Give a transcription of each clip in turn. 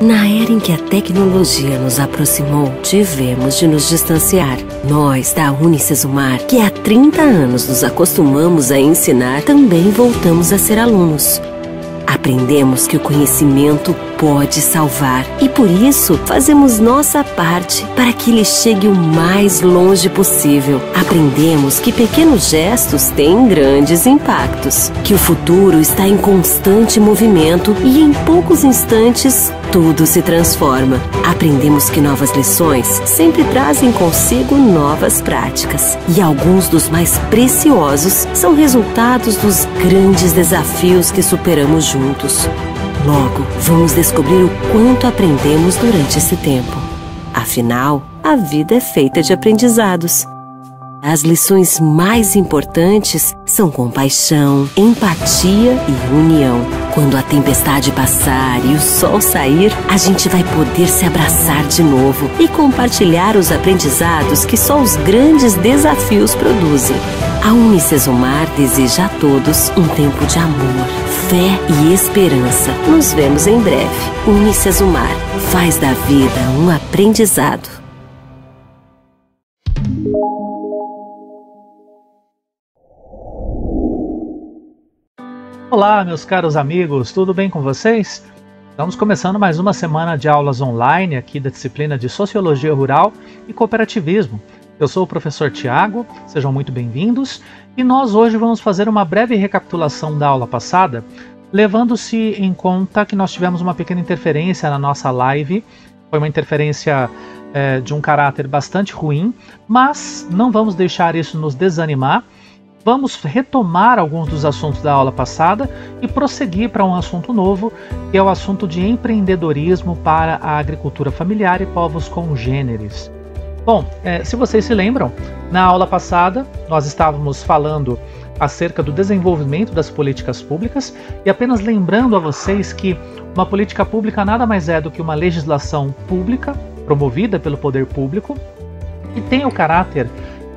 Na era em que a tecnologia nos aproximou, tivemos de nos distanciar. Nós, da Unicesumar, que há 30 anos nos acostumamos a ensinar, também voltamos a ser alunos. Aprendemos que o conhecimento pode salvar e por isso fazemos nossa parte para que ele chegue o mais longe possível. Aprendemos que pequenos gestos têm grandes impactos, que o futuro está em constante movimento e em poucos instantes tudo se transforma. Aprendemos que novas lições sempre trazem consigo novas práticas. E alguns dos mais preciosos são resultados dos grandes desafios que superamos juntos. Logo, vamos descobrir o quanto aprendemos durante esse tempo. Afinal, a vida é feita de aprendizados. As lições mais importantes são compaixão, empatia e união. Quando a tempestade passar e o sol sair, a gente vai poder se abraçar de novo e compartilhar os aprendizados que só os grandes desafios produzem. A Unicesumar deseja a todos um tempo de amor, fé e esperança. Nos vemos em breve. Unicesumar faz da vida um aprendizado. Olá, meus caros amigos, tudo bem com vocês? Estamos começando mais uma semana de aulas online aqui da disciplina de Sociologia Rural e Cooperativismo. Eu sou o professor Tiago, sejam muito bem-vindos e nós hoje vamos fazer uma breve recapitulação da aula passada, levando-se em conta que nós tivemos uma pequena interferência na nossa live, foi uma interferência é, de um caráter bastante ruim, mas não vamos deixar isso nos desanimar vamos retomar alguns dos assuntos da aula passada e prosseguir para um assunto novo, que é o assunto de empreendedorismo para a agricultura familiar e povos congêneres. Bom, é, se vocês se lembram, na aula passada nós estávamos falando acerca do desenvolvimento das políticas públicas e apenas lembrando a vocês que uma política pública nada mais é do que uma legislação pública promovida pelo poder público que tem o caráter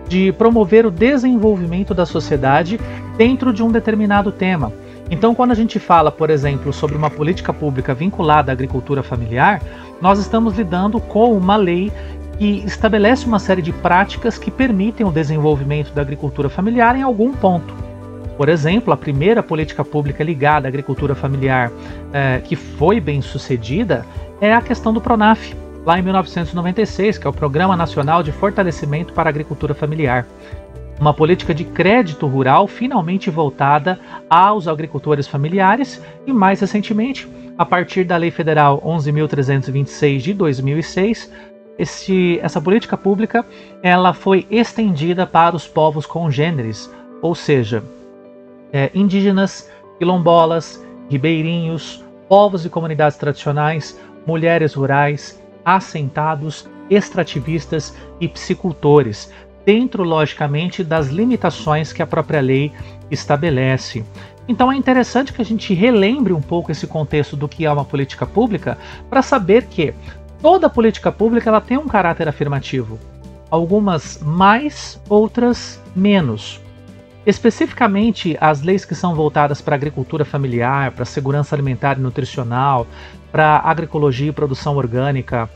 de promover o desenvolvimento da sociedade dentro de um determinado tema. Então, quando a gente fala, por exemplo, sobre uma política pública vinculada à agricultura familiar, nós estamos lidando com uma lei que estabelece uma série de práticas que permitem o desenvolvimento da agricultura familiar em algum ponto. Por exemplo, a primeira política pública ligada à agricultura familiar eh, que foi bem sucedida é a questão do PRONAF, lá em 1996, que é o Programa Nacional de Fortalecimento para a Agricultura Familiar. Uma política de crédito rural finalmente voltada aos agricultores familiares e, mais recentemente, a partir da Lei Federal 11.326 de 2006, esse, essa política pública ela foi estendida para os povos congêneres, ou seja, é, indígenas, quilombolas, ribeirinhos, povos e comunidades tradicionais, mulheres rurais, assentados, extrativistas e psicultores, dentro, logicamente, das limitações que a própria lei estabelece. Então é interessante que a gente relembre um pouco esse contexto do que é uma política pública para saber que toda política pública ela tem um caráter afirmativo, algumas mais, outras menos. Especificamente as leis que são voltadas para a agricultura familiar, para a segurança alimentar e nutricional, para agroecologia e produção orgânica.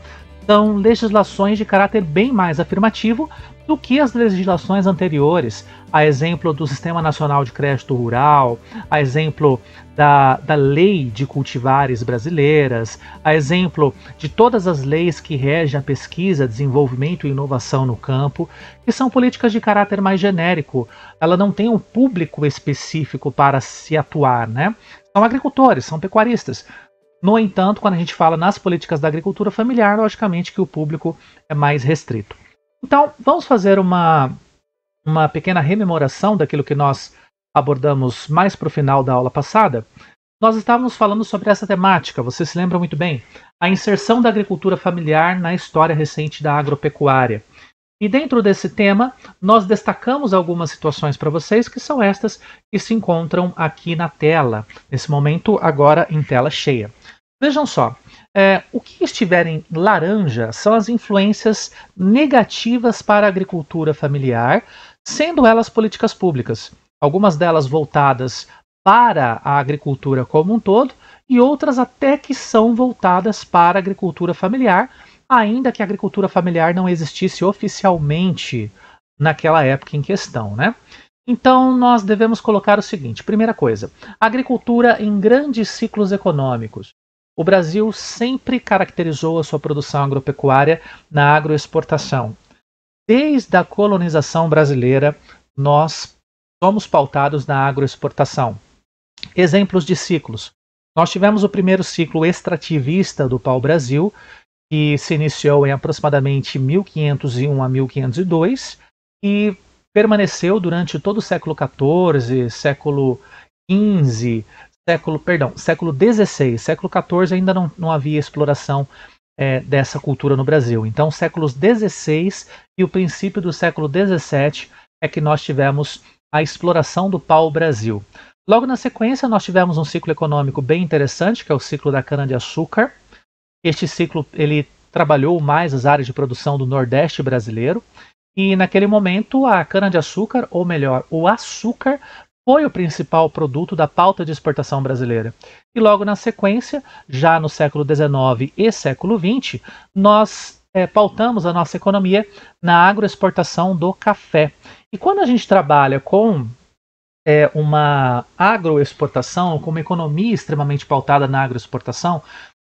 São legislações de caráter bem mais afirmativo do que as legislações anteriores, a exemplo do Sistema Nacional de Crédito Rural, a exemplo da, da Lei de Cultivares Brasileiras, a exemplo de todas as leis que regem a pesquisa, desenvolvimento e inovação no campo, que são políticas de caráter mais genérico. Ela não tem um público específico para se atuar, né? São agricultores, são pecuaristas, no entanto, quando a gente fala nas políticas da agricultura familiar, logicamente que o público é mais restrito. Então, vamos fazer uma, uma pequena rememoração daquilo que nós abordamos mais para o final da aula passada. Nós estávamos falando sobre essa temática, você se lembra muito bem, a inserção da agricultura familiar na história recente da agropecuária. E dentro desse tema, nós destacamos algumas situações para vocês, que são estas que se encontram aqui na tela, nesse momento, agora em tela cheia. Vejam só, é, o que estiver em laranja são as influências negativas para a agricultura familiar, sendo elas políticas públicas, algumas delas voltadas para a agricultura como um todo e outras até que são voltadas para a agricultura familiar, ainda que a agricultura familiar não existisse oficialmente naquela época em questão, né? Então, nós devemos colocar o seguinte: primeira coisa, agricultura em grandes ciclos econômicos. O Brasil sempre caracterizou a sua produção agropecuária na agroexportação. Desde a colonização brasileira, nós somos pautados na agroexportação. Exemplos de ciclos. Nós tivemos o primeiro ciclo extrativista do pau-brasil, que se iniciou em aproximadamente 1501 a 1502 e permaneceu durante todo o século XIV, século XV, século, perdão, século XVI, século XIV ainda não, não havia exploração é, dessa cultura no Brasil. Então, séculos XVI e o princípio do século XVII é que nós tivemos a exploração do pau-brasil. Logo na sequência, nós tivemos um ciclo econômico bem interessante, que é o ciclo da cana-de-açúcar. Este ciclo ele trabalhou mais as áreas de produção do Nordeste brasileiro. E naquele momento, a cana-de-açúcar, ou melhor, o açúcar, foi o principal produto da pauta de exportação brasileira. E logo na sequência, já no século XIX e século XX, nós é, pautamos a nossa economia na agroexportação do café. E quando a gente trabalha com é, uma agroexportação, com uma economia extremamente pautada na agroexportação,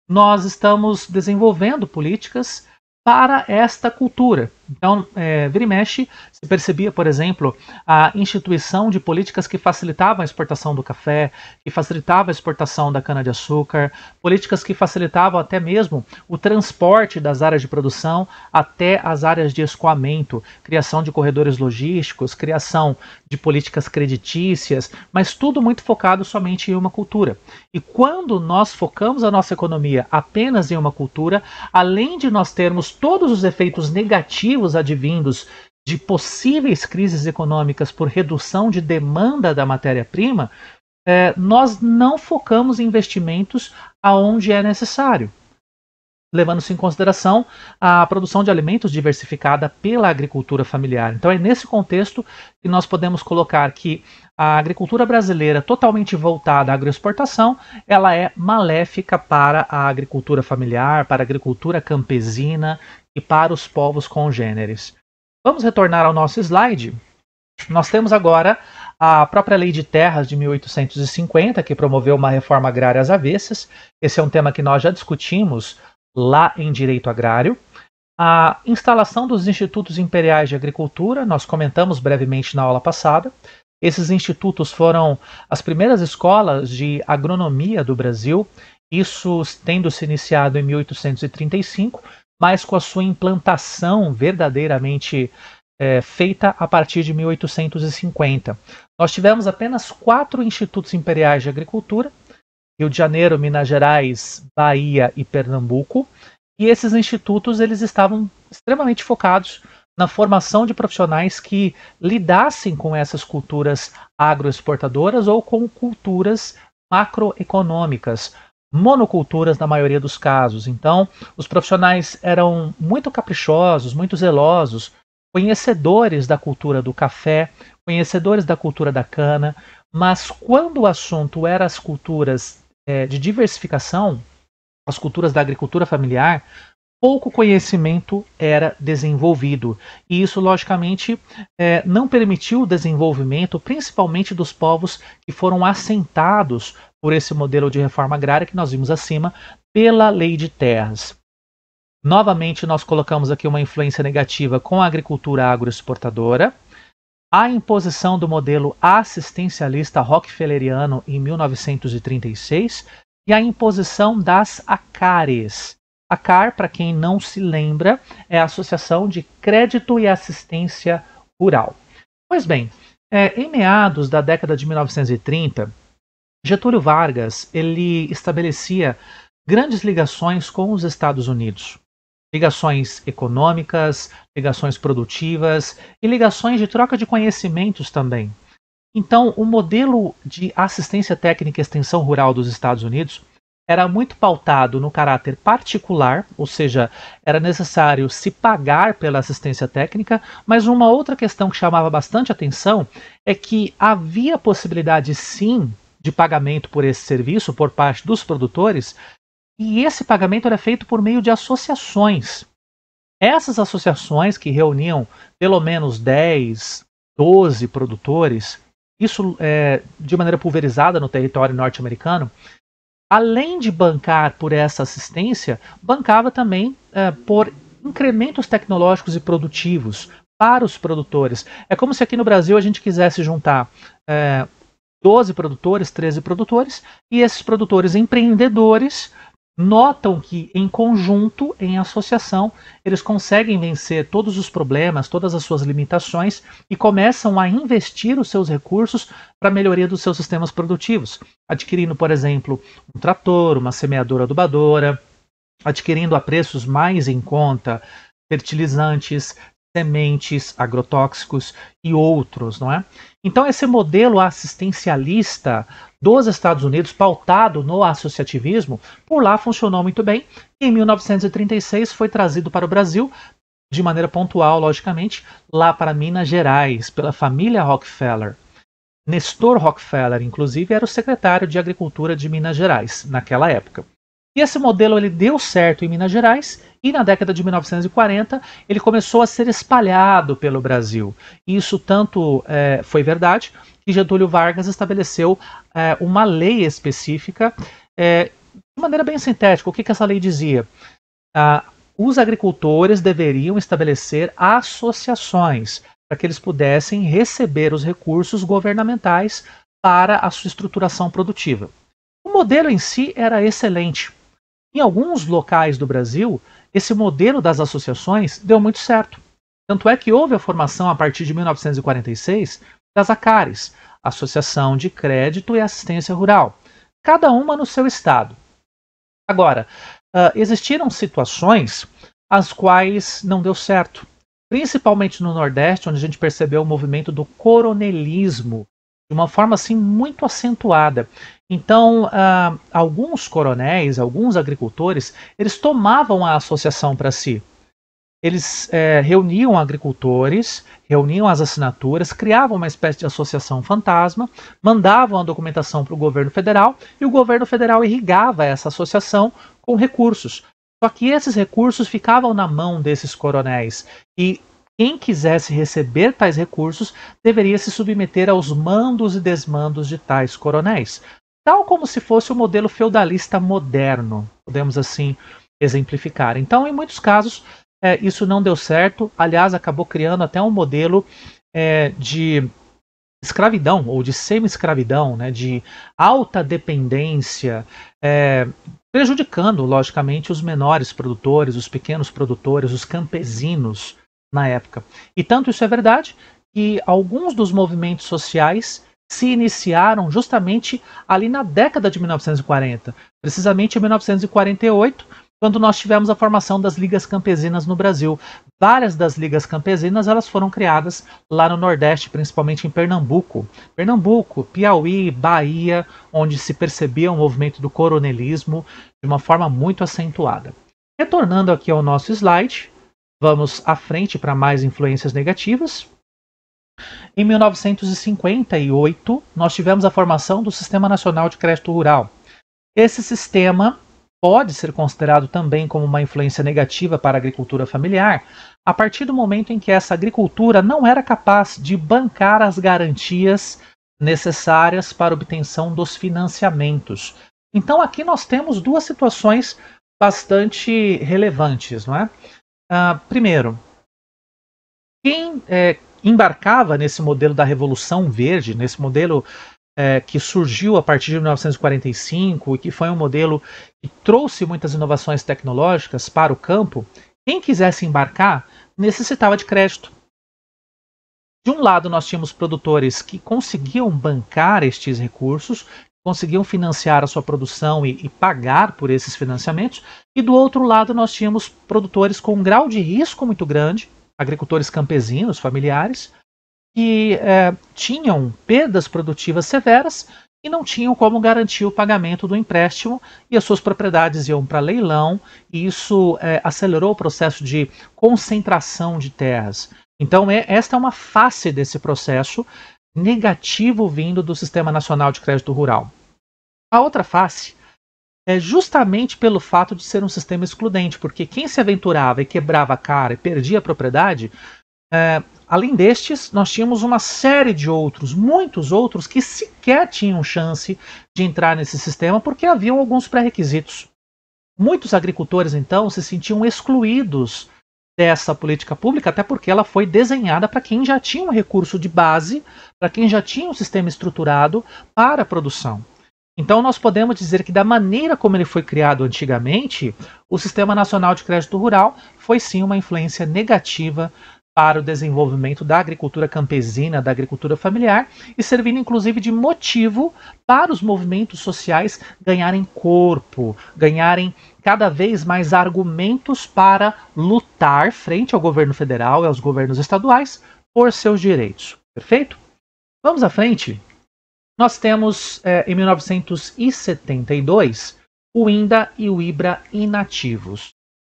nós estamos desenvolvendo políticas para esta cultura, então, é, vira e mexe, se percebia, por exemplo, a instituição de políticas que facilitavam a exportação do café, que facilitavam a exportação da cana-de-açúcar, políticas que facilitavam até mesmo o transporte das áreas de produção até as áreas de escoamento, criação de corredores logísticos, criação de políticas creditícias, mas tudo muito focado somente em uma cultura. E quando nós focamos a nossa economia apenas em uma cultura, além de nós termos todos os efeitos negativos, motivos advindos de possíveis crises econômicas por redução de demanda da matéria-prima, é, nós não focamos investimentos aonde é necessário, levando-se em consideração a produção de alimentos diversificada pela agricultura familiar. Então é nesse contexto que nós podemos colocar que a agricultura brasileira totalmente voltada à agroexportação, ela é maléfica para a agricultura familiar, para a agricultura campesina e para os povos congêneres. Vamos retornar ao nosso slide. Nós temos agora a própria Lei de Terras de 1850, que promoveu uma reforma agrária às avessas. Esse é um tema que nós já discutimos lá em Direito Agrário. A instalação dos Institutos Imperiais de Agricultura, nós comentamos brevemente na aula passada. Esses institutos foram as primeiras escolas de agronomia do Brasil, isso tendo se iniciado em 1835, mas com a sua implantação verdadeiramente é, feita a partir de 1850. Nós tivemos apenas quatro institutos imperiais de agricultura: Rio de Janeiro, Minas Gerais, Bahia e Pernambuco. E esses institutos eles estavam extremamente focados na formação de profissionais que lidassem com essas culturas agroexportadoras ou com culturas macroeconômicas, monoculturas na maioria dos casos. Então, os profissionais eram muito caprichosos, muito zelosos, conhecedores da cultura do café, conhecedores da cultura da cana, mas quando o assunto era as culturas é, de diversificação, as culturas da agricultura familiar, pouco conhecimento era desenvolvido. E isso, logicamente, é, não permitiu o desenvolvimento, principalmente dos povos que foram assentados por esse modelo de reforma agrária que nós vimos acima, pela lei de terras. Novamente, nós colocamos aqui uma influência negativa com a agricultura agroexportadora, a imposição do modelo assistencialista rockefelleriano em 1936 e a imposição das ACARES. ACAR, para quem não se lembra, é a Associação de Crédito e Assistência Rural. Pois bem, é, em meados da década de 1930, Getúlio Vargas ele estabelecia grandes ligações com os Estados Unidos, ligações econômicas, ligações produtivas e ligações de troca de conhecimentos também. Então, o modelo de assistência técnica e extensão rural dos Estados Unidos era muito pautado no caráter particular, ou seja, era necessário se pagar pela assistência técnica, mas uma outra questão que chamava bastante atenção é que havia possibilidade sim de pagamento por esse serviço por parte dos produtores, e esse pagamento era feito por meio de associações. Essas associações que reuniam pelo menos 10, 12 produtores, isso é, de maneira pulverizada no território norte-americano, além de bancar por essa assistência, bancava também é, por incrementos tecnológicos e produtivos para os produtores. É como se aqui no Brasil a gente quisesse juntar é, 12 produtores, 13 produtores, e esses produtores empreendedores notam que em conjunto, em associação, eles conseguem vencer todos os problemas, todas as suas limitações e começam a investir os seus recursos para a melhoria dos seus sistemas produtivos, adquirindo, por exemplo, um trator, uma semeadora adubadora, adquirindo a preços mais em conta fertilizantes, sementes, agrotóxicos e outros, não é? Então esse modelo assistencialista dos Estados Unidos, pautado no associativismo, por lá funcionou muito bem e em 1936 foi trazido para o Brasil de maneira pontual, logicamente, lá para Minas Gerais, pela família Rockefeller. Nestor Rockefeller, inclusive, era o secretário de Agricultura de Minas Gerais naquela época. E esse modelo ele deu certo em Minas Gerais e na década de 1940 ele começou a ser espalhado pelo Brasil. isso tanto é, foi verdade que Getúlio Vargas estabeleceu é, uma lei específica é, de maneira bem sintética. O que, que essa lei dizia? Ah, os agricultores deveriam estabelecer associações para que eles pudessem receber os recursos governamentais para a sua estruturação produtiva. O modelo em si era excelente em alguns locais do Brasil, esse modelo das associações deu muito certo. Tanto é que houve a formação, a partir de 1946, das ACARES, Associação de Crédito e Assistência Rural, cada uma no seu estado. Agora, ah, existiram situações as quais não deu certo, principalmente no Nordeste, onde a gente percebeu o movimento do coronelismo, de uma forma assim muito acentuada. Então, ah, alguns coronéis, alguns agricultores, eles tomavam a associação para si. Eles é, reuniam agricultores, reuniam as assinaturas, criavam uma espécie de associação fantasma, mandavam a documentação para o governo federal e o governo federal irrigava essa associação com recursos. Só que esses recursos ficavam na mão desses coronéis e quem quisesse receber tais recursos deveria se submeter aos mandos e desmandos de tais coronéis, tal como se fosse o modelo feudalista moderno, podemos assim exemplificar. Então, em muitos casos, é, isso não deu certo, aliás, acabou criando até um modelo é, de escravidão ou de semi-escravidão, né, de alta dependência, é, prejudicando, logicamente, os menores produtores, os pequenos produtores, os campesinos na época. E tanto isso é verdade que alguns dos movimentos sociais se iniciaram justamente ali na década de 1940, precisamente em 1948, quando nós tivemos a formação das ligas campesinas no Brasil. Várias das ligas campesinas elas foram criadas lá no Nordeste, principalmente em Pernambuco. Pernambuco, Piauí, Bahia, onde se percebia o movimento do coronelismo de uma forma muito acentuada. Retornando aqui ao nosso slide, Vamos à frente para mais influências negativas. Em 1958, nós tivemos a formação do Sistema Nacional de Crédito Rural. Esse sistema pode ser considerado também como uma influência negativa para a agricultura familiar, a partir do momento em que essa agricultura não era capaz de bancar as garantias necessárias para obtenção dos financiamentos. Então aqui nós temos duas situações bastante relevantes, não é? Uh, primeiro, quem é, embarcava nesse modelo da Revolução Verde, nesse modelo é, que surgiu a partir de 1945 e que foi um modelo que trouxe muitas inovações tecnológicas para o campo, quem quisesse embarcar necessitava de crédito. De um lado, nós tínhamos produtores que conseguiam bancar estes recursos, conseguiam financiar a sua produção e, e pagar por esses financiamentos, e do outro lado nós tínhamos produtores com um grau de risco muito grande, agricultores campesinos, familiares, que é, tinham perdas produtivas severas e não tinham como garantir o pagamento do empréstimo e as suas propriedades iam para leilão e isso é, acelerou o processo de concentração de terras. Então é, esta é uma face desse processo negativo vindo do Sistema Nacional de Crédito Rural. A outra face é justamente pelo fato de ser um sistema excludente, porque quem se aventurava e quebrava a cara e perdia a propriedade, é, além destes, nós tínhamos uma série de outros, muitos outros, que sequer tinham chance de entrar nesse sistema porque haviam alguns pré-requisitos. Muitos agricultores, então, se sentiam excluídos dessa política pública, até porque ela foi desenhada para quem já tinha um recurso de base, para quem já tinha um sistema estruturado para a produção. Então, nós podemos dizer que, da maneira como ele foi criado antigamente, o Sistema Nacional de Crédito Rural foi sim uma influência negativa para o desenvolvimento da agricultura campesina, da agricultura familiar, e servindo inclusive de motivo para os movimentos sociais ganharem corpo, ganharem cada vez mais argumentos para lutar frente ao governo federal e aos governos estaduais por seus direitos. Perfeito? Vamos à frente. Nós temos é, em 1972 o INDA e o IBRA inativos,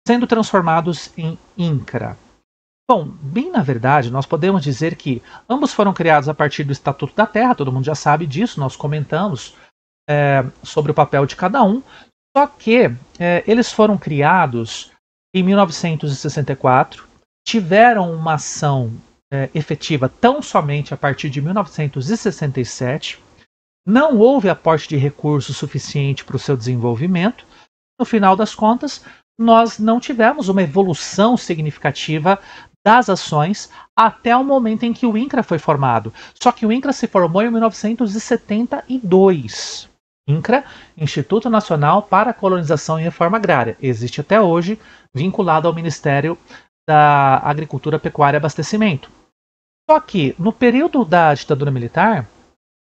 sendo transformados em INCRA. Bom, bem na verdade, nós podemos dizer que ambos foram criados a partir do Estatuto da Terra, todo mundo já sabe disso, nós comentamos é, sobre o papel de cada um, só que é, eles foram criados em 1964, tiveram uma ação é, efetiva tão somente a partir de 1967, não houve aporte de recursos suficiente para o seu desenvolvimento. No final das contas, nós não tivemos uma evolução significativa das ações até o momento em que o INCRA foi formado. Só que o INCRA se formou em 1972. INCRA, Instituto Nacional para a Colonização e Reforma Agrária, existe até hoje, vinculado ao Ministério da Agricultura, Pecuária e Abastecimento. Só que, no período da ditadura militar,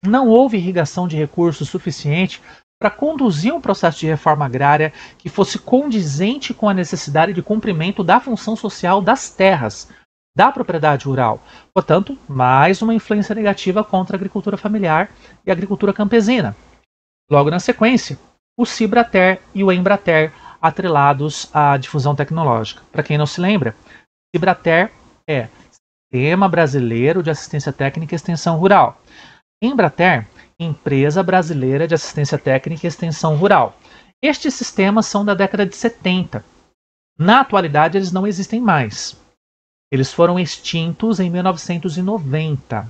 não houve irrigação de recursos suficiente para conduzir um processo de reforma agrária que fosse condizente com a necessidade de cumprimento da função social das terras, da propriedade rural. Portanto, mais uma influência negativa contra a agricultura familiar e a agricultura campesina. Logo na sequência, o Cibrater e o Embrater atrelados à difusão tecnológica. Para quem não se lembra, Cibrater é Sistema Brasileiro de Assistência Técnica e Extensão Rural. Embrater, Empresa Brasileira de Assistência Técnica e Extensão Rural. Estes sistemas são da década de 70. Na atualidade, eles não existem mais. Eles foram extintos em 1990.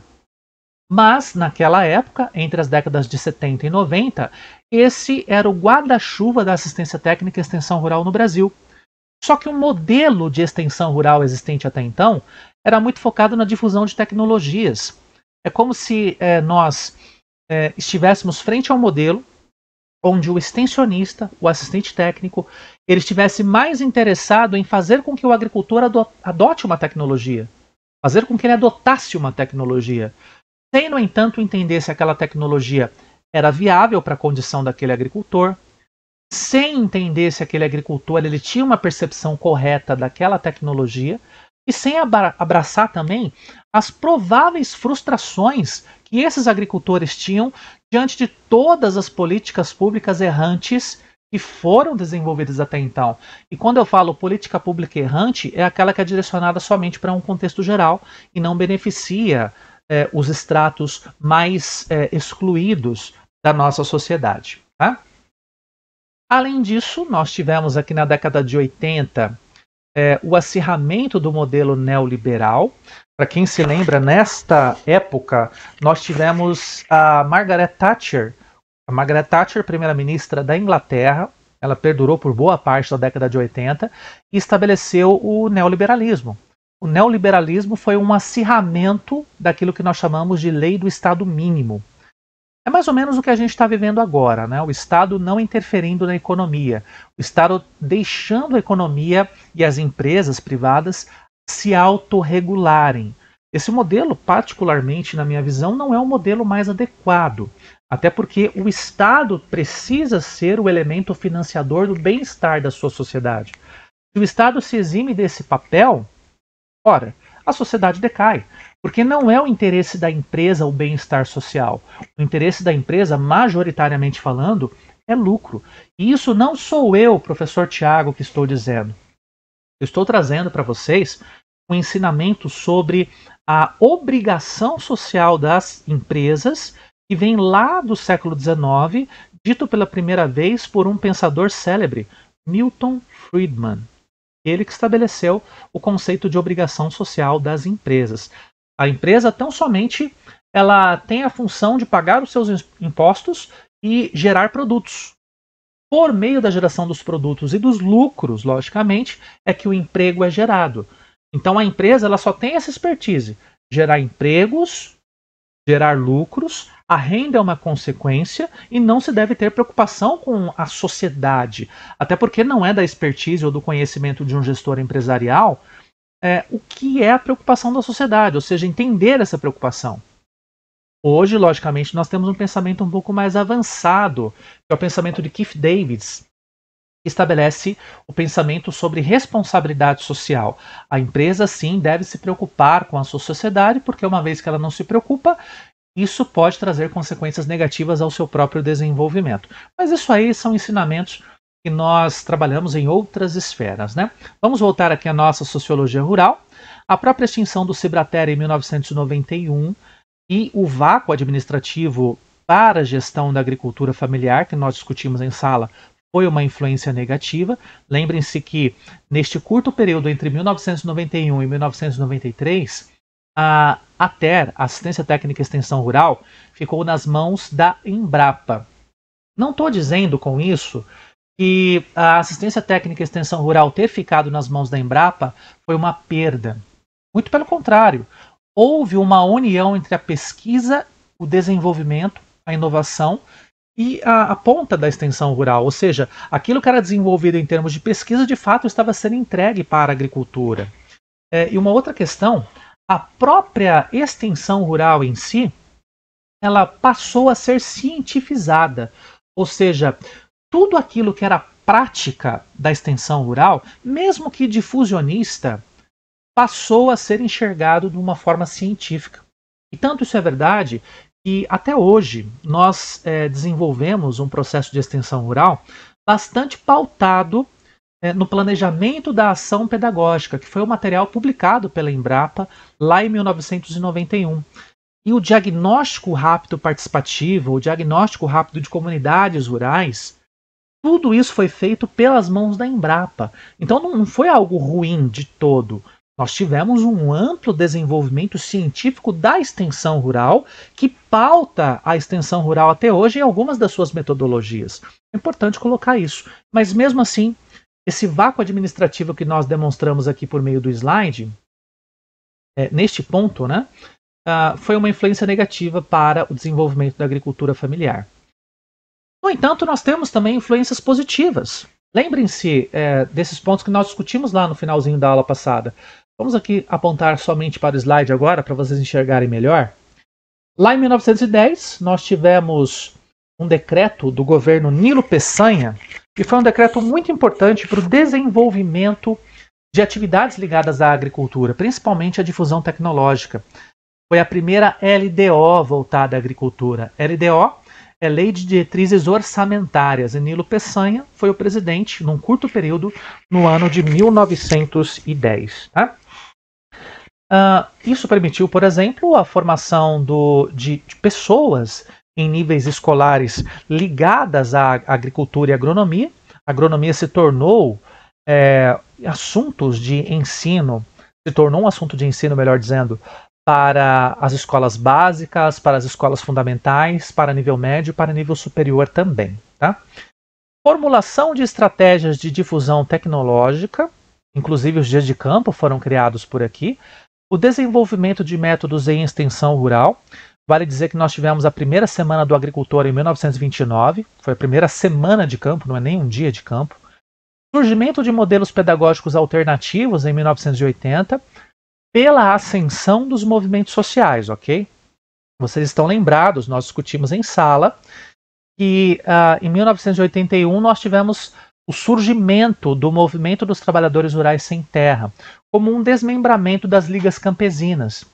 Mas, naquela época, entre as décadas de 70 e 90, esse era o guarda-chuva da assistência técnica e extensão rural no Brasil. Só que o modelo de extensão rural existente até então era muito focado na difusão de tecnologias. É como se é, nós é, estivéssemos frente ao modelo onde o extensionista, o assistente técnico, ele estivesse mais interessado em fazer com que o agricultor adote uma tecnologia, fazer com que ele adotasse uma tecnologia, sem, no entanto, entender se aquela tecnologia era viável para a condição daquele agricultor, sem entender se aquele agricultor ele tinha uma percepção correta daquela tecnologia e sem abraçar também as prováveis frustrações que esses agricultores tinham diante de todas as políticas públicas errantes que foram desenvolvidas até então. E quando eu falo política pública errante, é aquela que é direcionada somente para um contexto geral e não beneficia é, os estratos mais é, excluídos da nossa sociedade. Tá? Além disso, nós tivemos aqui na década de 80 é, o acirramento do modelo neoliberal. Para quem se lembra, nesta época nós tivemos a Margaret Thatcher, a Margaret Thatcher, primeira-ministra da Inglaterra, ela perdurou por boa parte da década de 80 e estabeleceu o neoliberalismo. O neoliberalismo foi um acirramento daquilo que nós chamamos de lei do Estado mínimo. É mais ou menos o que a gente está vivendo agora, né? O Estado não interferindo na economia, o Estado deixando a economia e as empresas privadas se autorregularem. Esse modelo, particularmente na minha visão, não é o modelo mais adequado, até porque o Estado precisa ser o elemento financiador do bem-estar da sua sociedade. Se o Estado se exime desse papel, fora, a sociedade decai. Porque não é o interesse da empresa o bem-estar social. O interesse da empresa, majoritariamente falando, é lucro. E isso não sou eu, professor Tiago, que estou dizendo. Eu estou trazendo para vocês um ensinamento sobre a obrigação social das empresas, que vem lá do século XIX, dito pela primeira vez por um pensador célebre, Milton Friedman. Ele que estabeleceu o conceito de obrigação social das empresas. A empresa tão somente ela tem a função de pagar os seus impostos e gerar produtos. Por meio da geração dos produtos e dos lucros, logicamente, é que o emprego é gerado. Então a empresa ela só tem essa expertise, gerar empregos gerar lucros, a renda é uma consequência e não se deve ter preocupação com a sociedade. Até porque não é da expertise ou do conhecimento de um gestor empresarial é, o que é a preocupação da sociedade, ou seja, entender essa preocupação. Hoje, logicamente, nós temos um pensamento um pouco mais avançado, que é o pensamento de Keith Davids, estabelece o pensamento sobre responsabilidade social. A empresa, sim, deve se preocupar com a sua sociedade, porque uma vez que ela não se preocupa, isso pode trazer consequências negativas ao seu próprio desenvolvimento. Mas isso aí são ensinamentos que nós trabalhamos em outras esferas, né? Vamos voltar aqui à nossa sociologia rural. A própria extinção do Cibrater em 1991 e o vácuo administrativo para a gestão da agricultura familiar que nós discutimos em sala foi uma influência negativa. Lembrem-se que neste curto período entre 1991 e 1993, a ATER, Assistência Técnica e Extensão Rural, ficou nas mãos da Embrapa. Não estou dizendo com isso que a Assistência Técnica e Extensão Rural ter ficado nas mãos da Embrapa foi uma perda. Muito pelo contrário, houve uma união entre a pesquisa, o desenvolvimento, a inovação e a, a, ponta da extensão rural, ou seja, aquilo que era desenvolvido em termos de pesquisa de fato estava sendo entregue para a agricultura. É, e uma outra questão, a própria extensão rural em si, ela passou a ser cientificizada, ou seja, tudo aquilo que era prática da extensão rural, mesmo que difusionista, passou a ser enxergado de uma forma científica. E tanto isso é verdade e até hoje nós é, desenvolvemos um processo de extensão rural bastante pautado é, no planejamento da ação pedagógica, que foi o um material publicado pela Embrapa lá em 1991. E o diagnóstico rápido participativo, o diagnóstico rápido de comunidades rurais, tudo isso foi feito pelas mãos da Embrapa. Então não foi algo ruim de todo. Nós tivemos um amplo desenvolvimento científico da extensão rural, que pauta a extensão rural até hoje em algumas das suas metodologias. É importante colocar isso. Mas mesmo assim, esse vácuo administrativo que nós demonstramos aqui por meio do slide, é, neste ponto, né, uh, foi uma influência negativa para o desenvolvimento da agricultura familiar. No entanto, nós temos também influências positivas. Lembrem-se é, desses pontos que nós discutimos lá no finalzinho da aula passada. Vamos aqui apontar somente para o slide agora, para vocês enxergarem melhor. Lá em 1910, nós tivemos um decreto do governo Nilo Peçanha, que foi um decreto muito importante para o desenvolvimento de atividades ligadas à agricultura, principalmente a difusão tecnológica. Foi a primeira LDO voltada à agricultura. LDO é Lei de Diretrizes Orçamentárias, e Nilo Peçanha foi o presidente num curto período no ano de 1910. Tá? Uh, isso permitiu, por exemplo, a formação do, de, de, pessoas em níveis escolares ligadas à agricultura e agronomia. A agronomia se tornou é, assuntos de ensino, se tornou um assunto de ensino, melhor dizendo, para as escolas básicas, para as escolas fundamentais, para nível médio, para nível superior também. Tá? Formulação de estratégias de difusão tecnológica, inclusive os dias de campo foram criados por aqui, o desenvolvimento de métodos em extensão rural. Vale dizer que nós tivemos a primeira semana do agricultor em 1929, foi a primeira semana de campo, não é nem um dia de campo. Surgimento de modelos pedagógicos alternativos em 1980, pela ascensão dos movimentos sociais, ok? Vocês estão lembrados, nós discutimos em sala, que uh, em 1981 nós tivemos o surgimento do movimento dos trabalhadores rurais sem terra, como um desmembramento das ligas campesinas.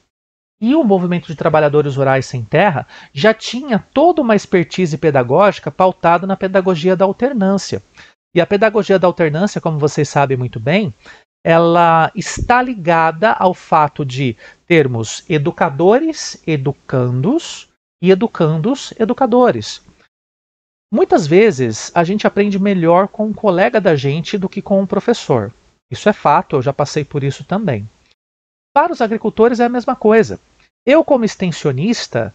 E o movimento de trabalhadores rurais sem terra já tinha toda uma expertise pedagógica pautada na pedagogia da alternância. E a pedagogia da alternância, como vocês sabem muito bem, ela está ligada ao fato de termos educadores educandos e educandos educadores. Muitas vezes a gente aprende melhor com um colega da gente do que com um professor. Isso é fato, eu já passei por isso também. Para os agricultores é a mesma coisa. Eu, como extensionista,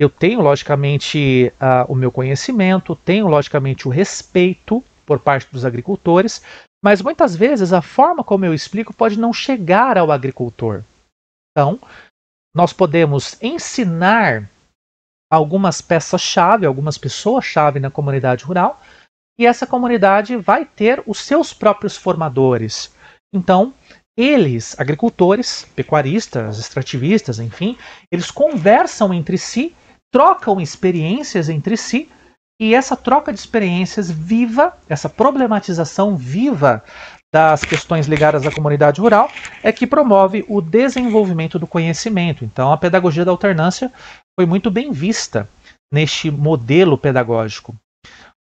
eu tenho, logicamente, uh, o meu conhecimento, tenho, logicamente, o respeito por parte dos agricultores, mas muitas vezes a forma como eu explico pode não chegar ao agricultor. Então, nós podemos ensinar algumas peças-chave, algumas pessoas-chave na comunidade rural, e essa comunidade vai ter os seus próprios formadores. Então, eles, agricultores, pecuaristas, extrativistas, enfim, eles conversam entre si, trocam experiências entre si, e essa troca de experiências viva, essa problematização viva das questões ligadas à comunidade rural é que promove o desenvolvimento do conhecimento. Então, a pedagogia da alternância foi muito bem vista neste modelo pedagógico.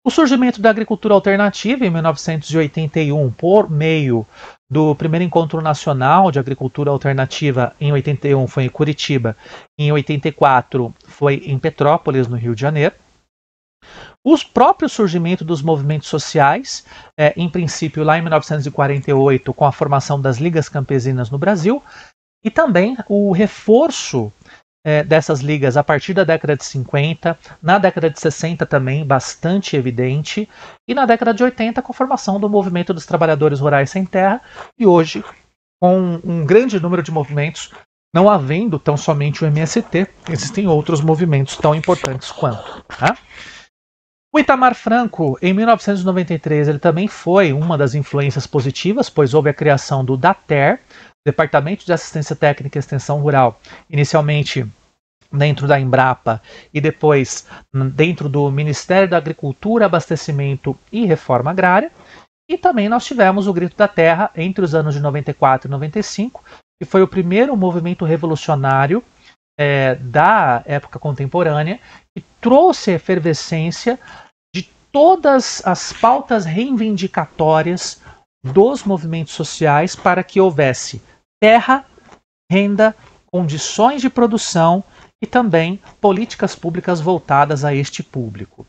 O surgimento da agricultura alternativa em 1981, por meio do primeiro encontro nacional de agricultura alternativa em 81 foi em Curitiba, em 84 foi em Petrópolis, no Rio de Janeiro. O próprio surgimento dos movimentos sociais, é, em princípio lá em 1948, com a formação das ligas campesinas no Brasil, e também o reforço é, dessas ligas a partir da década de 50, na década de 60 também bastante evidente, e na década de 80 com a formação do movimento dos trabalhadores rurais sem terra, e hoje com um grande número de movimentos, não havendo tão somente o MST, existem outros movimentos tão importantes quanto. Tá? O Itamar Franco, em 1993, ele também foi uma das influências positivas, pois houve a criação do DATER, Departamento de Assistência Técnica e Extensão Rural, inicialmente dentro da Embrapa e depois dentro do Ministério da Agricultura, Abastecimento e Reforma Agrária. E também nós tivemos o Grito da Terra entre os anos de 94 e 95, que foi o primeiro movimento revolucionário é, da época contemporânea que trouxe a efervescência de todas as pautas reivindicatórias dos movimentos sociais para que houvesse terra, renda, condições de produção e também políticas públicas voltadas a este público.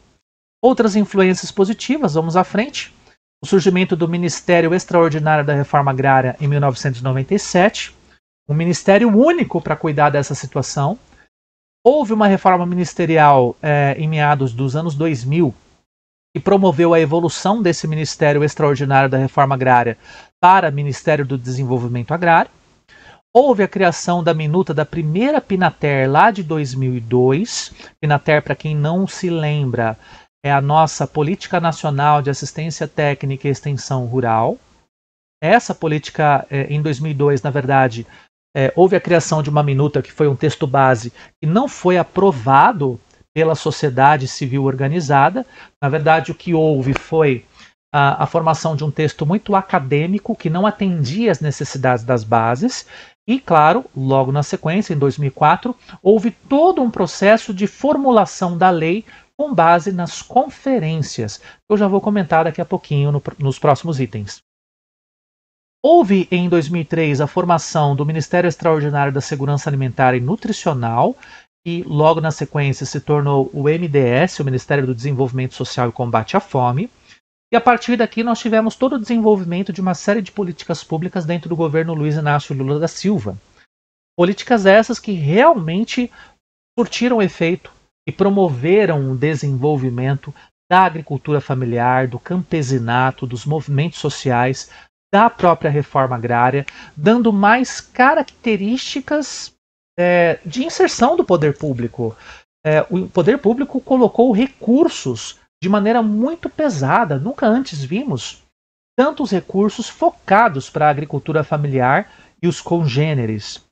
Outras influências positivas, vamos à frente. O surgimento do Ministério Extraordinário da Reforma Agrária em 1997, um ministério único para cuidar dessa situação. Houve uma reforma ministerial eh, em meados dos anos 2000 que promoveu a evolução desse Ministério Extraordinário da Reforma Agrária para Ministério do Desenvolvimento Agrário houve a criação da minuta da primeira Pinater lá de 2002. Pinater, para quem não se lembra, é a nossa Política Nacional de Assistência Técnica e Extensão Rural. Essa política, é, em 2002, na verdade, é, houve a criação de uma minuta que foi um texto base que não foi aprovado pela sociedade civil organizada. Na verdade, o que houve foi a, a formação de um texto muito acadêmico que não atendia as necessidades das bases e, claro, logo na sequência, em 2004, houve todo um processo de formulação da lei com base nas conferências, que eu já vou comentar daqui a pouquinho no, nos próximos itens. Houve em 2003 a formação do Ministério Extraordinário da Segurança Alimentar e Nutricional, que logo na sequência se tornou o MDS, o Ministério do Desenvolvimento Social e Combate à Fome. E a partir daqui nós tivemos todo o desenvolvimento de uma série de políticas públicas dentro do governo Luiz Inácio Lula da Silva. Políticas essas que realmente surtiram efeito e promoveram o desenvolvimento da agricultura familiar, do campesinato, dos movimentos sociais, da própria reforma agrária, dando mais características é, de inserção do poder público. É, o poder público colocou recursos de maneira muito pesada. Nunca antes vimos tantos recursos focados para a agricultura familiar e os congêneres.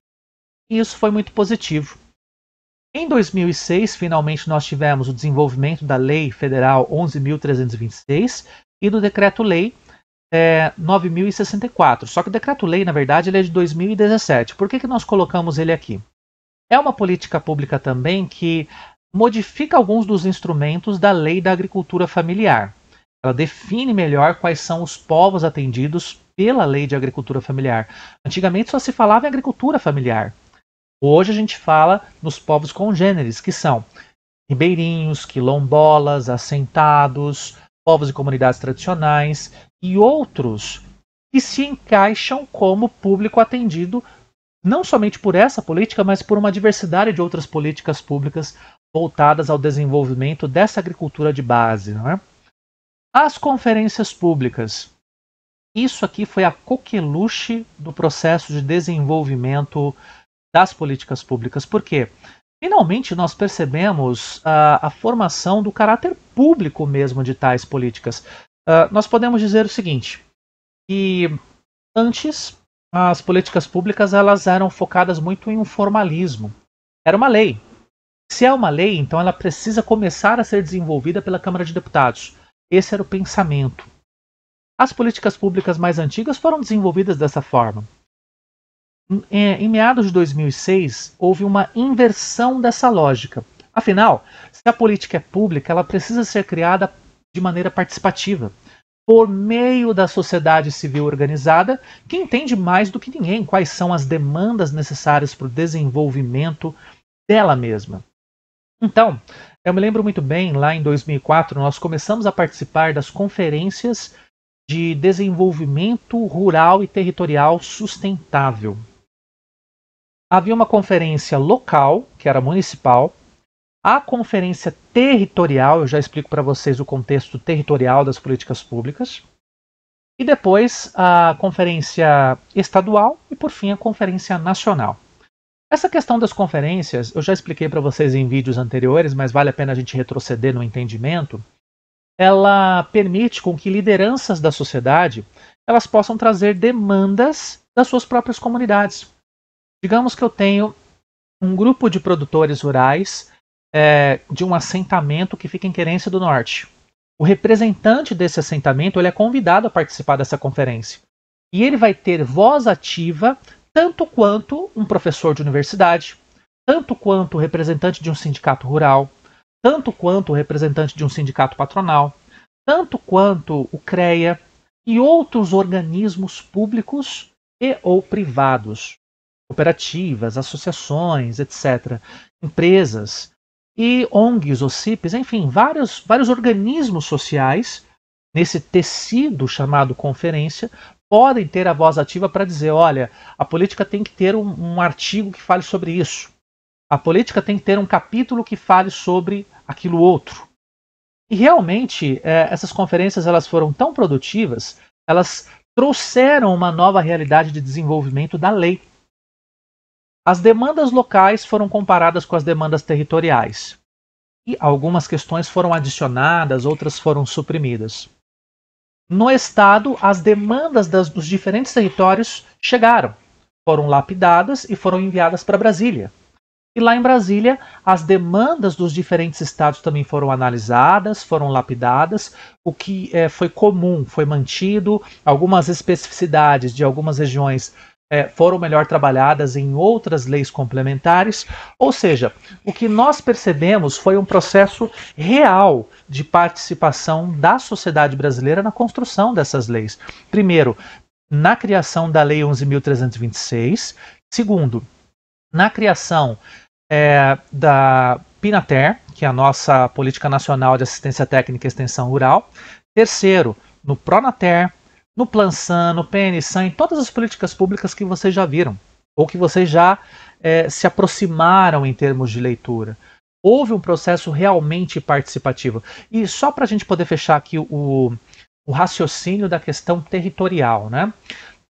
E isso foi muito positivo. Em 2006, finalmente nós tivemos o desenvolvimento da Lei Federal 11.326 e do Decreto-Lei é, 9.064. Só que o Decreto-Lei, na verdade, ele é de 2017. Por que, que nós colocamos ele aqui? É uma política pública também que modifica alguns dos instrumentos da Lei da Agricultura Familiar. Ela define melhor quais são os povos atendidos pela Lei de Agricultura Familiar. Antigamente só se falava em agricultura familiar. Hoje a gente fala nos povos congêneres, que são ribeirinhos, quilombolas, assentados, povos e comunidades tradicionais e outros que se encaixam como público atendido não somente por essa política, mas por uma diversidade de outras políticas públicas voltadas ao desenvolvimento dessa agricultura de base. Né? As conferências públicas. Isso aqui foi a coqueluche do processo de desenvolvimento das políticas públicas. Por quê? Finalmente nós percebemos a, ah, a formação do caráter público mesmo de tais políticas. Uh, nós podemos dizer o seguinte, que antes as políticas públicas elas eram focadas muito em um formalismo. Era uma lei, se é uma lei, então ela precisa começar a ser desenvolvida pela Câmara de Deputados. Esse era o pensamento. As políticas públicas mais antigas foram desenvolvidas dessa forma. Em meados de 2006, houve uma inversão dessa lógica. Afinal, se a política é pública, ela precisa ser criada de maneira participativa, por meio da sociedade civil organizada, que entende mais do que ninguém quais são as demandas necessárias para o desenvolvimento dela mesma. Então, eu me lembro muito bem, lá em 2004, nós começamos a participar das conferências de desenvolvimento rural e territorial sustentável. Havia uma conferência local, que era municipal, a conferência territorial, eu já explico para vocês o contexto territorial das políticas públicas, e depois a conferência estadual e, por fim, a conferência nacional. Essa questão das conferências, eu já expliquei para vocês em vídeos anteriores, mas vale a pena a gente retroceder no entendimento. Ela permite com que lideranças da sociedade elas possam trazer demandas das suas próprias comunidades. Digamos que eu tenho um grupo de produtores rurais é, de um assentamento que fica em Querência do Norte. O representante desse assentamento ele é convidado a participar dessa conferência. E ele vai ter voz ativa tanto quanto um professor de universidade, tanto quanto o representante de um sindicato rural, tanto quanto o representante de um sindicato patronal, tanto quanto o CREA e outros organismos públicos e ou privados, cooperativas, associações, etc., empresas e ONGs ou CIPs, enfim, vários, vários organismos sociais nesse tecido chamado conferência podem ter a voz ativa para dizer: olha, a política tem que ter um, um, artigo que fale sobre isso, a política tem que ter um capítulo que fale sobre aquilo outro. E realmente é, essas conferências elas foram tão produtivas, elas trouxeram uma nova realidade de desenvolvimento da lei. As demandas locais foram comparadas com as demandas territoriais. E algumas questões foram adicionadas, outras foram suprimidas. No Estado, as demandas das, dos diferentes territórios chegaram, foram lapidadas e foram enviadas para Brasília. E lá em Brasília, as demandas dos diferentes estados também foram analisadas, foram lapidadas. O que é, foi comum foi mantido, algumas especificidades de algumas regiões é, foram melhor trabalhadas em outras leis complementares. Ou seja, o que nós percebemos foi um processo real de participação da sociedade brasileira na construção dessas leis. Primeiro, na criação da Lei 11.326. Segundo, na criação é, da PINATER, que é a nossa Política Nacional de Assistência Técnica e Extensão Rural. Terceiro, no PRONATER, no Plan San, no PNSAN, em todas as políticas públicas que vocês já viram, ou que vocês já é, se aproximaram em termos de leitura. Houve um processo realmente participativo. E só para a gente poder fechar aqui o, o raciocínio da questão territorial, né?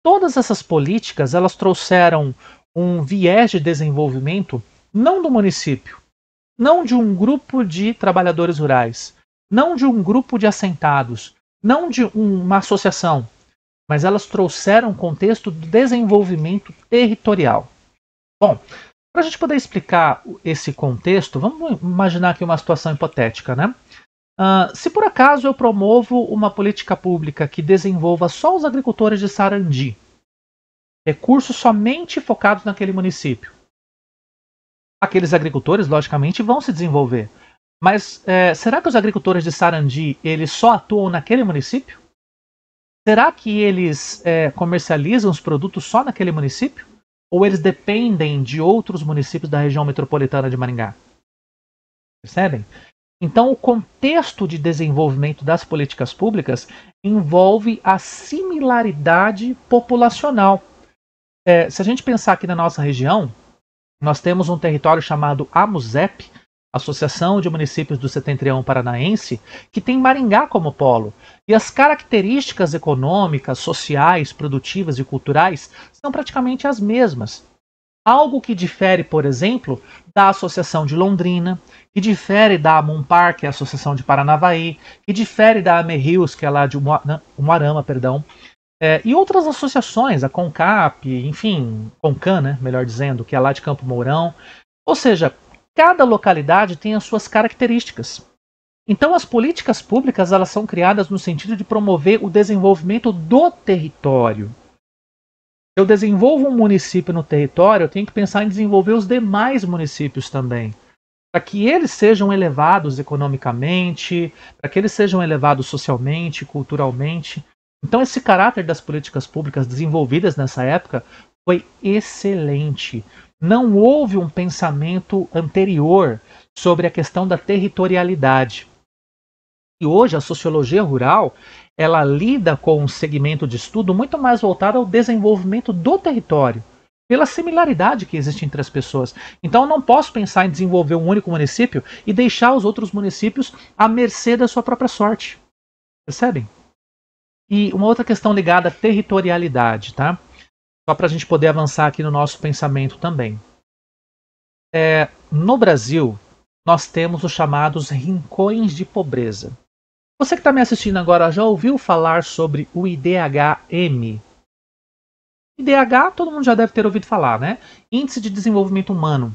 Todas essas políticas elas trouxeram um viés de desenvolvimento não do município, não de um grupo de trabalhadores rurais, não de um grupo de assentados, não de uma associação, mas elas trouxeram o contexto do desenvolvimento territorial. Bom, para a gente poder explicar esse contexto, vamos imaginar aqui uma situação hipotética, né? Uh, se por acaso eu promovo uma política pública que desenvolva só os agricultores de Sarandi, recursos somente focados naquele município, aqueles agricultores, logicamente, vão se desenvolver. Mas é, será que os agricultores de Sarandi eles só atuam naquele município? Será que eles é, comercializam os produtos só naquele município? Ou eles dependem de outros municípios da região metropolitana de Maringá? Percebem? Então, o contexto de desenvolvimento das políticas públicas envolve a similaridade populacional. É, se a gente pensar aqui na nossa região, nós temos um território chamado Amuzep, Associação de Municípios do Setentrião Paranaense, que tem Maringá como polo, e as características econômicas, sociais, produtivas e culturais são praticamente as mesmas. Algo que difere, por exemplo, da Associação de Londrina, que difere da Amunpar, que é a Associação de Paranavaí, que difere da Amerrios, que é lá de Moarama, né, perdão, é, e outras associações, a CONCAP, enfim, CONCAN, né, melhor dizendo, que é lá de Campo Mourão. Ou seja, cada localidade tem as suas características. Então as políticas públicas elas são criadas no sentido de promover o desenvolvimento do território. Eu desenvolvo um município no território, eu tenho que pensar em desenvolver os demais municípios também para que eles sejam elevados economicamente, para que eles sejam elevados socialmente, culturalmente. Então, esse caráter das políticas públicas desenvolvidas nessa época foi excelente não houve um pensamento anterior sobre a questão da territorialidade. E hoje a sociologia rural ela lida com um segmento de estudo muito mais voltado ao desenvolvimento do território, pela similaridade que existe entre as pessoas. Então eu não posso pensar em desenvolver um único município e deixar os outros municípios à mercê da sua própria sorte. Percebem? E uma outra questão ligada à territorialidade, tá? Só para a gente poder avançar aqui no nosso pensamento também. É, no Brasil, nós temos os chamados rincões de pobreza. Você que está me assistindo agora já ouviu falar sobre o IDHM? IDH todo mundo já deve ter ouvido falar, né? Índice de Desenvolvimento Humano.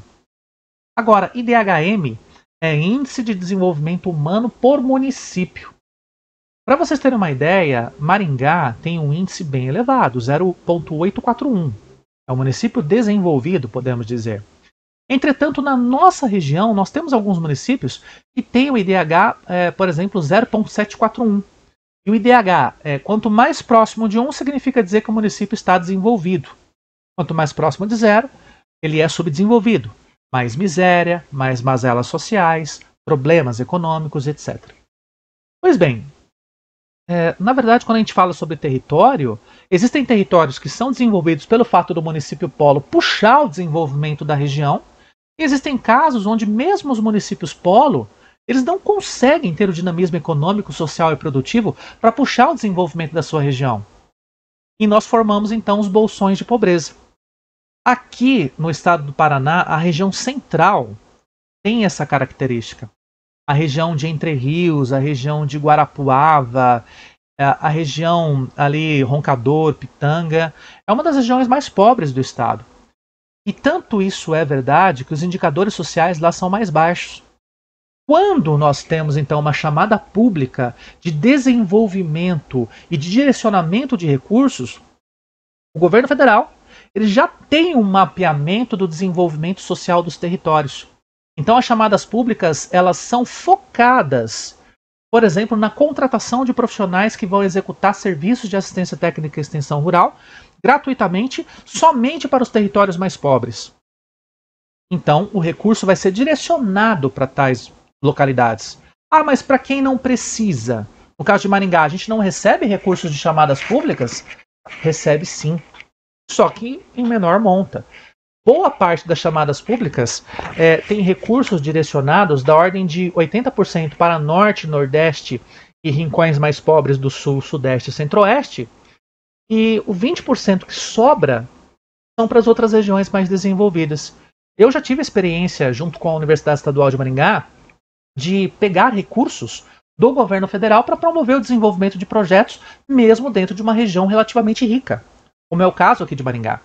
Agora, IDHM é Índice de Desenvolvimento Humano por Município. Para vocês terem uma ideia, Maringá tem um índice bem elevado, 0,841. É um município desenvolvido, podemos dizer. Entretanto, na nossa região, nós temos alguns municípios que têm o IDH, é, eh, por exemplo, 0,741. E o IDH, é, eh, quanto mais próximo de 1, significa dizer que o município está desenvolvido. Quanto mais próximo de 0, ele é subdesenvolvido. Mais miséria, mais mazelas sociais, problemas econômicos, etc. Pois bem, é, na verdade, quando a gente fala sobre território, existem territórios que são desenvolvidos pelo fato do município polo puxar o desenvolvimento da região, e existem casos onde mesmo os municípios polo eles não conseguem ter o dinamismo econômico, social e produtivo para puxar o desenvolvimento da sua região. E nós formamos então os bolsões de pobreza. Aqui no estado do Paraná, a região central tem essa característica a região de Entre Rios, a região de Guarapuava, a, região ali Roncador, Pitanga, é uma das regiões mais pobres do estado. E tanto isso é verdade que os indicadores sociais lá são mais baixos. Quando nós temos então uma chamada pública de desenvolvimento e de direcionamento de recursos, o governo federal ele já tem um mapeamento do desenvolvimento social dos territórios. Então as chamadas públicas, elas são focadas, por exemplo, na contratação de profissionais que vão executar serviços de assistência técnica e extensão rural gratuitamente, somente para os territórios mais pobres. Então, o recurso vai ser direcionado para tais localidades. Ah, mas para quem não precisa? No caso de Maringá, a gente não recebe recursos de chamadas públicas? Recebe sim, só que em menor monta boa parte das chamadas públicas é, tem recursos direcionados da ordem de 80% para norte, nordeste e rincões mais pobres do sul, sudeste e centro-oeste, e o 20% que sobra são para as outras regiões mais desenvolvidas. Eu já tive experiência, junto com a Universidade Estadual de Maringá, de pegar recursos do governo federal para promover o desenvolvimento de projetos, mesmo dentro de uma região relativamente rica, como é o caso aqui de Maringá.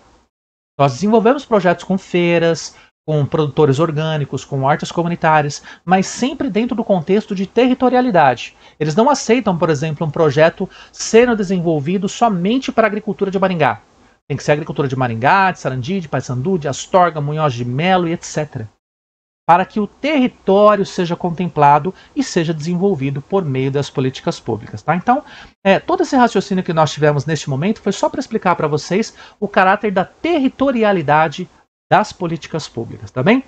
Nós desenvolvemos projetos com feiras, com produtores orgânicos, com artes comunitárias, mas sempre dentro do contexto de territorialidade. Eles não aceitam, por exemplo, um projeto sendo desenvolvido somente para a agricultura de Maringá. Tem que ser agricultura de Maringá, de Sarandi, de Paysandu, de Astorga, Munhoz de Melo e etc para que o território seja contemplado e seja desenvolvido por meio das políticas públicas. Tá? Então, é, todo esse raciocínio que nós tivemos neste momento foi só para explicar para vocês o caráter da territorialidade das políticas públicas, tá bem?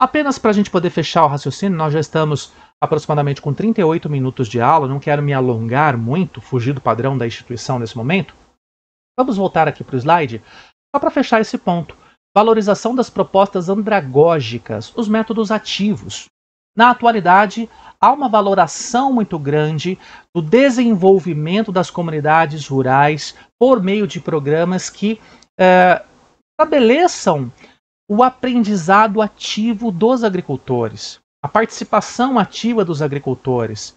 Apenas para a gente poder fechar o raciocínio, nós já estamos aproximadamente com 38 minutos de aula, não quero me alongar muito, fugir do padrão da instituição nesse momento. Vamos voltar aqui para o slide, só para fechar esse ponto valorização das propostas andragógicas, os métodos ativos. Na atualidade, há uma valoração muito grande do desenvolvimento das comunidades rurais por meio de programas que é, estabeleçam o aprendizado ativo dos agricultores, a participação ativa dos agricultores,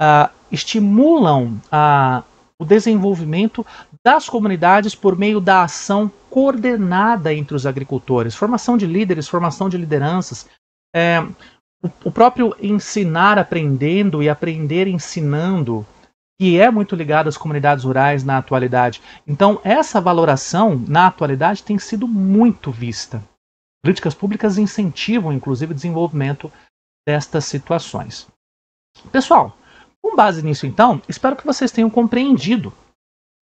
uh, estimulam ah, o desenvolvimento das comunidades por meio da ação coordenada entre os agricultores, formação de líderes, formação de lideranças, é, o, o próprio ensinar aprendendo e aprender ensinando, que é muito ligado às comunidades rurais na atualidade. Então, essa valoração na atualidade tem sido muito vista. Políticas públicas incentivam, inclusive, o desenvolvimento destas situações. Pessoal, com base nisso, então, espero que vocês tenham compreendido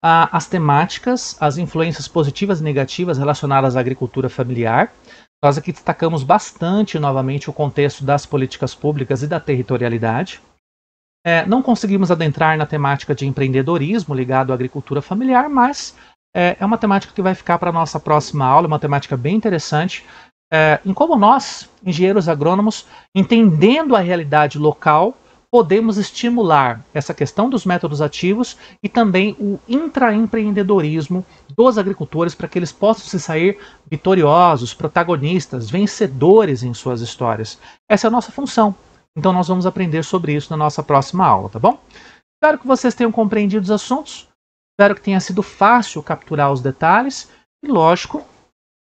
a, as temáticas, as influências positivas e negativas relacionadas à agricultura familiar. Nós aqui destacamos bastante novamente o contexto das políticas públicas e da territorialidade. É, não conseguimos adentrar na temática de empreendedorismo ligado à agricultura familiar, mas é, é uma temática que vai ficar para a nossa próxima aula, uma temática bem interessante, é, em como nós, engenheiros agrônomos, entendendo a realidade local, podemos estimular essa questão dos métodos ativos e também o intraempreendedorismo dos agricultores para que eles possam se sair vitoriosos, protagonistas, vencedores em suas histórias. Essa é a nossa função. Então nós vamos aprender sobre isso na nossa próxima aula, tá bom? Espero que vocês tenham compreendido os assuntos. Espero que tenha sido fácil capturar os detalhes e, lógico,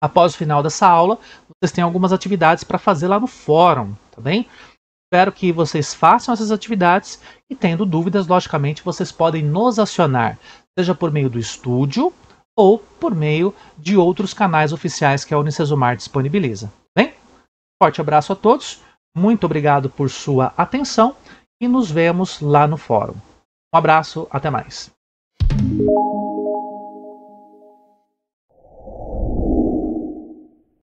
após o final dessa aula, vocês têm algumas atividades para fazer lá no fórum, tá bem? Espero que vocês façam essas atividades e, tendo dúvidas, logicamente, vocês podem nos acionar, seja por meio do estúdio ou por meio de outros canais oficiais que a Unicesumar disponibiliza. Bem, forte abraço a todos, muito obrigado por sua atenção e nos vemos lá no fórum. Um abraço, até mais.